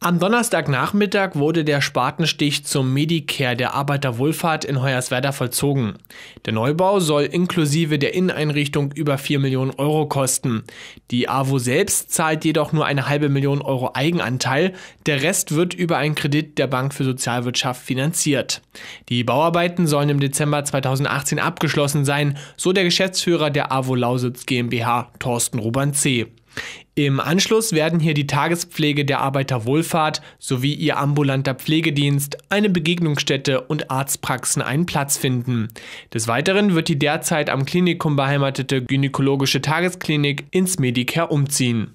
Am Donnerstagnachmittag wurde der Spatenstich zum Medicare der Arbeiterwohlfahrt in Hoyerswerda vollzogen. Der Neubau soll inklusive der Inneneinrichtung über 4 Millionen Euro kosten. Die AWO selbst zahlt jedoch nur eine halbe Million Euro Eigenanteil. Der Rest wird über einen Kredit der Bank für Sozialwirtschaft finanziert. Die Bauarbeiten sollen im Dezember 2018 abgeschlossen sein, so der Geschäftsführer der AWO Lausitz GmbH, Thorsten C. Im Anschluss werden hier die Tagespflege der Arbeiterwohlfahrt sowie ihr ambulanter Pflegedienst, eine Begegnungsstätte und Arztpraxen einen Platz finden. Des Weiteren wird die derzeit am Klinikum beheimatete gynäkologische Tagesklinik ins Medicare umziehen.